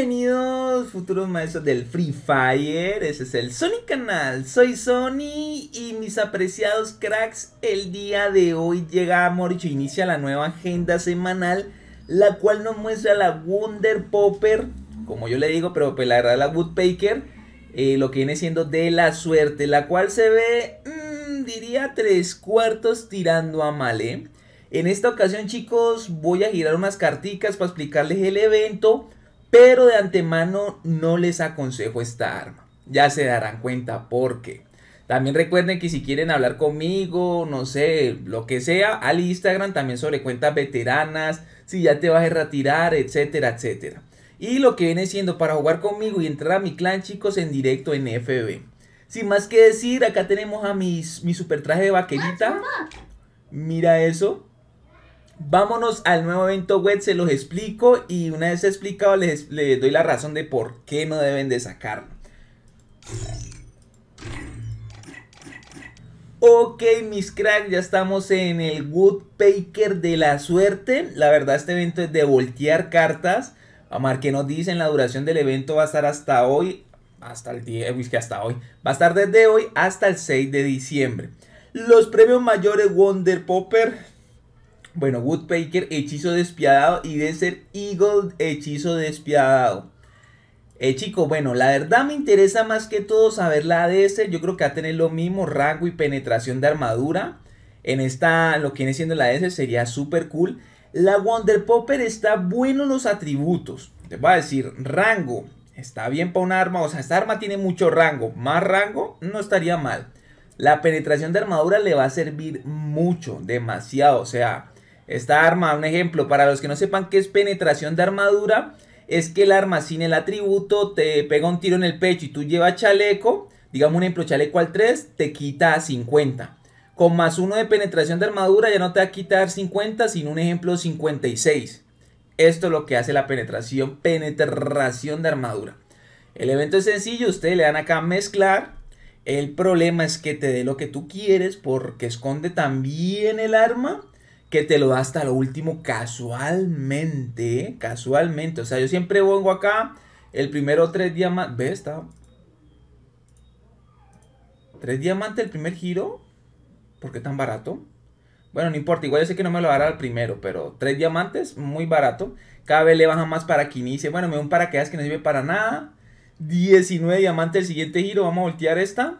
Bienvenidos futuros maestros del Free Fire, ese es el Sony Canal, soy Sony y mis apreciados cracks, el día de hoy llega a y inicia la nueva agenda semanal, la cual nos muestra la Wonder Popper, como yo le digo, pero pues, la verdad la Woodpecker, eh, lo que viene siendo de la suerte, la cual se ve, mm, diría, tres cuartos tirando a mal, ¿eh? En esta ocasión chicos voy a girar unas carticas para explicarles el evento, pero de antemano no les aconsejo esta arma. Ya se darán cuenta por qué. También recuerden que si quieren hablar conmigo, no sé, lo que sea, al Instagram también sobre cuentas veteranas, si ya te vas a retirar, etcétera, etcétera. Y lo que viene siendo para jugar conmigo y entrar a mi clan, chicos, en directo en FB. Sin más que decir, acá tenemos a mis, mi super traje de vaquerita. Mira eso. Vámonos al nuevo evento web, se los explico y una vez explicado les, doy la razón de por qué no deben de sacarlo. Ok, mis cracks, ya estamos en el Woodpecker de la suerte. La verdad, este evento es de voltear cartas. Vamos a ver qué nos dicen. La duración del evento va a estar hasta hoy, hasta el 10, es que hasta hoy. Va a estar desde hoy hasta el 6 de diciembre. Los premios mayores Wonder Popper bueno, Woodpecker, hechizo despiadado. Y Desert Eagle, hechizo despiadado. Eh, chicos, bueno, la verdad me interesa más que todo saber la Desert. Yo creo que va a tener lo mismo, rango y penetración de armadura. En esta, lo que viene siendo la Desert sería súper cool. La Wonder Popper está bueno en los atributos. Te voy a decir, rango, está bien para una arma. O sea, esta arma tiene mucho rango. Más rango no estaría mal. La penetración de armadura le va a servir mucho, demasiado. O sea, esta arma. Un ejemplo, para los que no sepan qué es penetración de armadura, es que el arma sin el atributo te pega un tiro en el pecho y tú llevas chaleco, digamos un ejemplo, chaleco al 3, te quita 50. Con más uno de penetración de armadura ya no te va a quitar 50, sino un ejemplo 56. Esto es lo que hace la penetración, penetración de armadura. El evento es sencillo, ustedes le dan acá mezclar. El problema es que te dé lo que tú quieres porque esconde también el arma que te lo da hasta lo último casualmente, casualmente. O sea, yo siempre pongo acá el primero tres diamantes, ¿ves? esta Tres diamantes el primer giro, ¿por qué tan barato? Bueno, no importa, igual yo sé que no me lo dará el primero, pero tres diamantes, muy barato. Cada vez le baja más para que Bueno, me da un paraquedas que no sirve para nada. 19 diamantes el siguiente giro. Vamos a voltear esta.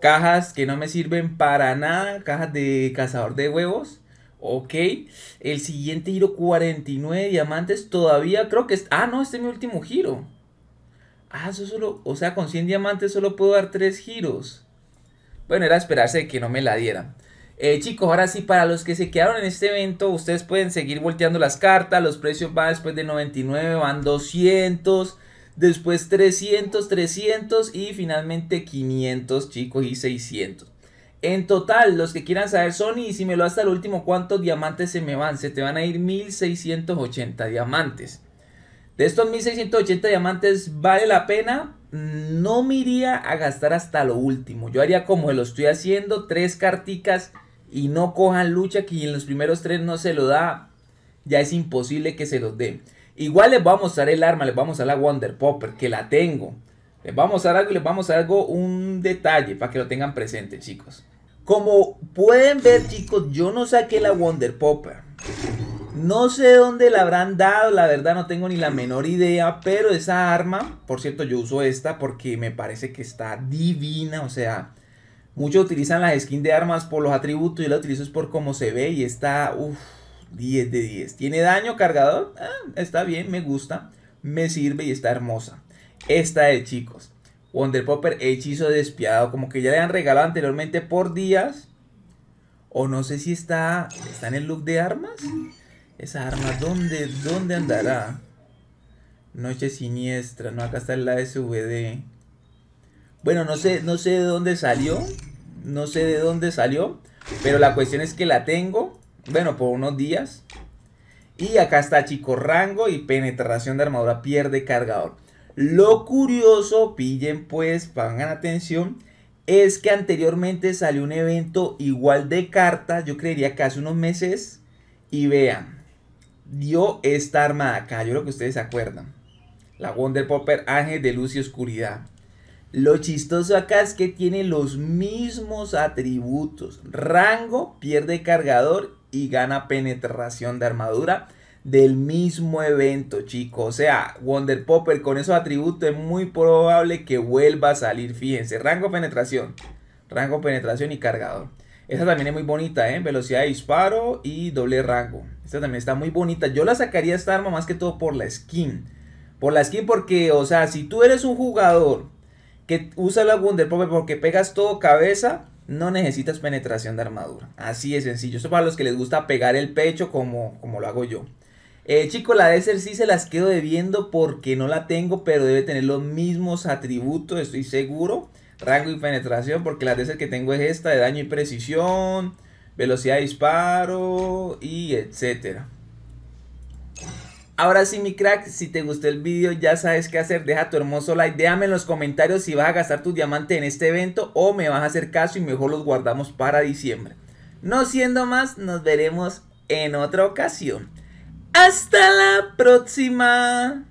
Cajas que no me sirven para nada. Cajas de cazador de huevos. Ok. El siguiente giro, 49 diamantes. Todavía creo que... Ah, no, este es mi último giro. Ah, eso solo... O sea, con 100 diamantes solo puedo dar 3 giros. Bueno, era esperarse que no me la dieran. Eh, chicos, ahora sí, para los que se quedaron en este evento, ustedes pueden seguir volteando las cartas. Los precios van después de 99, van 200 después 300, 300 y finalmente 500 chicos y 600. En total, los que quieran saber, Sony, y si me lo hasta el último, ¿cuántos diamantes se me van? Se te van a ir 1680 diamantes. De estos 1680 diamantes, ¿vale la pena? No me iría a gastar hasta lo último. Yo haría como lo estoy haciendo, tres carticas y no cojan lucha, que en los primeros tres no se lo da. Ya es imposible que se los den. Igual les vamos a mostrar el arma, les vamos a la Wonder Popper, que la tengo. Les vamos a dar algo y les vamos a dar algo, un detalle para que lo tengan presente, chicos. Como pueden ver, chicos, yo no saqué la Wonder Popper. No sé dónde la habrán dado, la verdad no tengo ni la menor idea, pero esa arma, por cierto, yo uso esta porque me parece que está divina, o sea, muchos utilizan las skins de armas por los atributos, yo la utilizo es por cómo se ve y está, uff, 10 de 10. ¿Tiene daño cargador? Ah, está bien, me gusta. Me sirve y está hermosa. Esta de chicos. Wonder Popper hechizo despiado Como que ya le han regalado anteriormente por días. O no sé si está. ¿Está en el look de armas? Esa arma, ¿dónde, dónde andará? Noche siniestra. No, acá está la SVD. Bueno, no sé, no sé de dónde salió. No sé de dónde salió. Pero la cuestión es que la tengo. Bueno, por unos días. Y acá está Chico Rango y penetración de armadura pierde cargador. Lo curioso, pillen pues, pongan atención, es que anteriormente salió un evento igual de carta. yo creería que hace unos meses, y vean, dio esta arma acá, yo creo que ustedes se acuerdan, la Wonder Popper Ángel de Luz y Oscuridad. Lo chistoso acá es que tiene los mismos atributos, rango, pierde cargador y gana penetración de armadura del mismo evento, chicos. O sea, Wonder Popper con esos atributos es muy probable que vuelva a salir. Fíjense, rango penetración, rango penetración y cargador. Esta también es muy bonita, ¿eh? Velocidad de disparo y doble rango. Esta también está muy bonita. Yo la sacaría esta arma más que todo por la skin. Por la skin porque, o sea, si tú eres un jugador que usa la Wonder Popper porque pegas todo cabeza, no necesitas penetración de armadura. Así de sencillo. Esto para los que les gusta pegar el pecho como, como lo hago yo. Eh, chicos, la ser sí se las quedo debiendo porque no la tengo, pero debe tener los mismos atributos, estoy seguro. Rango y penetración, porque la de ser que tengo es esta, de daño y precisión, velocidad de disparo y etcétera. Ahora sí, mi crack, si te gustó el video, ya sabes qué hacer. Deja tu hermoso like, déjame en los comentarios si vas a gastar tu diamante en este evento o me vas a hacer caso y mejor los guardamos para diciembre. No siendo más, nos veremos en otra ocasión. ¡Hasta la próxima!